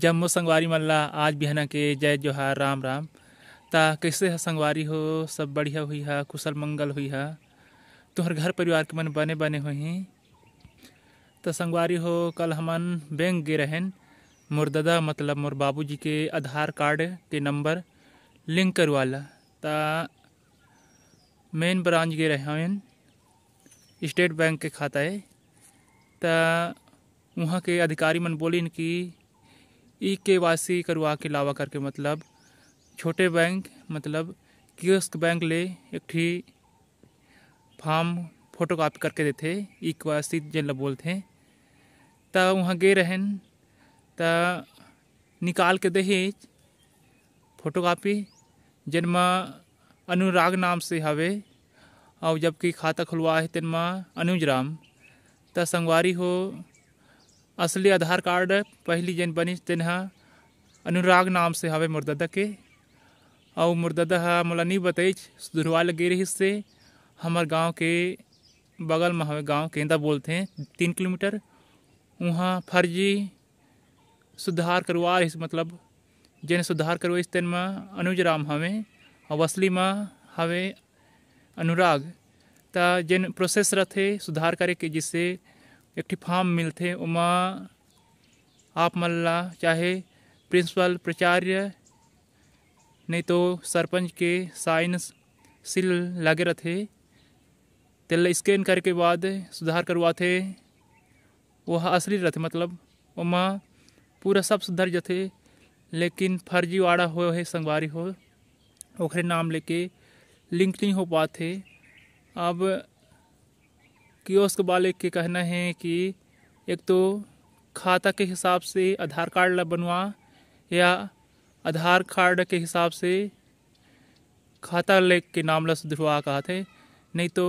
जम्मो संगवारी मन ला आज भी के जय जोहार राम राम ता कैसे है संगवारी हो सब बढ़िया हुई है कुशल मंगल हुई है तुम्हार घर परिवार के मन बने बने हुई तो संगवारी हो कल हमन बैंक गे रहन मोर ददा मतलब मोर बाबूजी के आधार कार्ड के नंबर लिंक करवाला ता मेन ब्रांच गे रहन स्टेट बैंक के खाता है ता वहाँ के अधिकारी मन बोलिन कि ई e के वासी करवा के लावा करके मतलब छोटे बैंक मतलब किस्क बैंक ले एक ठी फार्म फोटो कापी करके देते ई e के वासी जिन जन ला बोलते त वहाँ गए रहन त निकाल के दही फोटो कापी जिनम अनुराग नाम से हवे और जबकि खाता खुलवा तेन मा अनुज राम त संगवारी हो असली आधार कार्ड पहली जन बनी तेन हा अनुराग नाम से हवे मोर ददा के और मोर ददा हा मोला नहीं बताइज धुरवा लगे रहिस से हमार गाँव के बगल में हमें गाँव केंदा बोलते हैं तीन किलोमीटर वहाँ फर्जी सुधार करवा रही मतलब जन सुधार करवाई तेन में अनुज राम हमें और असली में हमें अनुराग ता जन प्रोसेस रहते सुधार करे के जिससे एक फॉर्म मिलते उमा आप मल्ला चाहे प्रिंसिपल प्राचार्य नहीं तो सरपंच के साइन सिल लगे रहते तेल स्कैन करके बाद सुधार करवाते वह असली रहते मतलब उमा पूरा सब सुधर जाते लेकिन फर्जीवाड़ा हो है संगवारी हो ओखरे नाम लेके लिंक नहीं हो पाते अब कियोस्क वाले के कहना है कि एक तो खाता के हिसाब से आधार कार्ड ला बनवा या आधार कार्ड के हिसाब से खाता ले के नाम ला सुधरवा कहा थे नहीं तो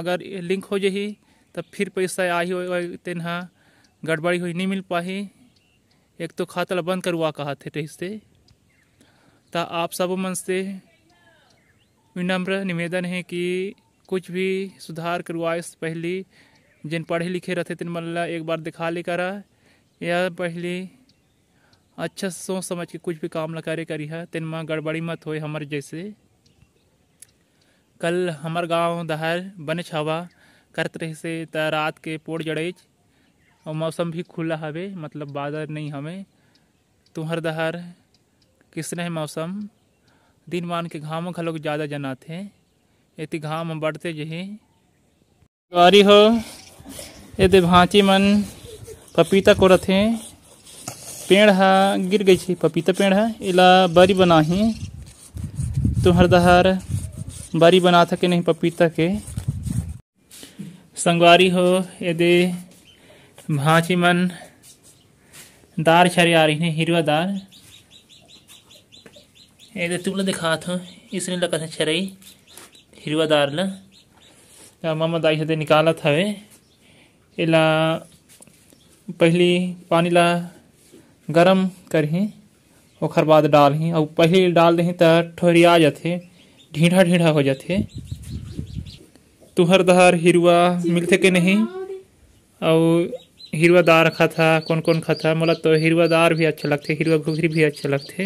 अगर लिंक हो जाही तब फिर पैसा आई हो तेन गड़बड़ी हुई नहीं मिल पाही एक तो खाता ला बंद करवा कहा थे रही से ता आप सब मन से विनम्र निवेदन है कि कुछ भी सुधार करवाए पहली जिन पढ़े लिखे रहते तिन मन एक बार दिखा ले करा या पहली अच्छा सोच समझ के कुछ भी काम लगा करे करी है तिन माँ गड़बड़ी मत हो हमारे जैसे कल हमार गांव दहर बने छवा करत रह से त रात के पोड़ जड़ेज और मौसम भी खुला हवे मतलब बादल नहीं हमें तुम्हार दहर किसने मौसम दिन मान के घाम घलोक ज़्यादा जनाते ये घाव में बढ़ते जही गारी हो ये देभाची मन पपीता को रथे पेड़ है गिर गई छे पपीता पेड़ है इला बरी बनाही तुहर दहार बरी था कि नहीं पपीता के संगवारी हो यदि भाची मन दार छरी आ रही है हिरवा दार यदि तुला दिखा था इसने लगा है छरई ಹಿರುವದಾರ್ಲ ಮಮ್ಮ ದಾಯಿಸತೆ ನಿಕಾಲತ್ हवे इला पहली पानी ला गरम करही ओखर बाद ही और पहली डाल दही त ठोरिया जाते ढीढ़ा ढीढ़ा हो जाते तुहर दहर हिरुआ मिलते के नहीं और हिरुआ दार था कौन कौन था मोला तो हिरुआ दार भी अच्छा लगते हिरुआ घुघरी भी अच्छा लगते